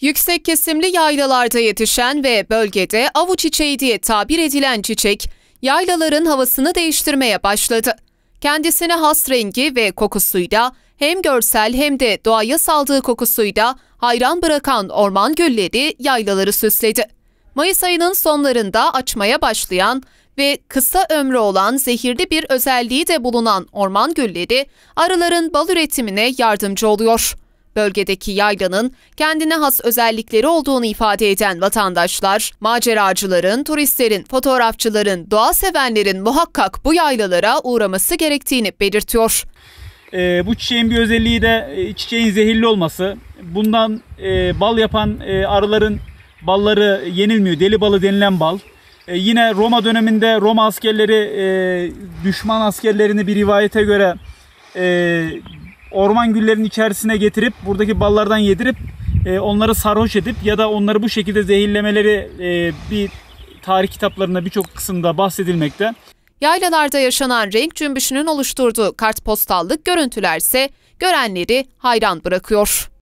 Yüksek kesimli yaylalarda yetişen ve bölgede avu çiçeği diye tabir edilen çiçek, yaylaların havasını değiştirmeye başladı. Kendisine has rengi ve kokusuyla hem görsel hem de doğaya saldığı kokusuyla hayran bırakan orman gülleri yaylaları süsledi. Mayıs ayının sonlarında açmaya başlayan ve kısa ömrü olan zehirli bir özelliği de bulunan orman gülleri arıların bal üretimine yardımcı oluyor. Bölgedeki yaylanın kendine has özellikleri olduğunu ifade eden vatandaşlar, maceracıların, turistlerin, fotoğrafçıların, doğa sevenlerin muhakkak bu yaylalara uğraması gerektiğini belirtiyor. E, bu çiçeğin bir özelliği de e, çiçeğin zehirli olması. Bundan e, bal yapan e, arıların balları yenilmiyor. Deli balı denilen bal. E, yine Roma döneminde Roma askerleri e, düşman askerlerini bir rivayete göre e, orman güllerinin içerisine getirip buradaki ballardan yedirip e, onları sarhoş edip ya da onları bu şekilde zehirlemeleri e, bir tarih kitaplarında birçok kısımda bahsedilmekte. Yaylalarda yaşanan renk cümbüşünün oluşturduğu kartpostallık görüntülerse görenleri hayran bırakıyor.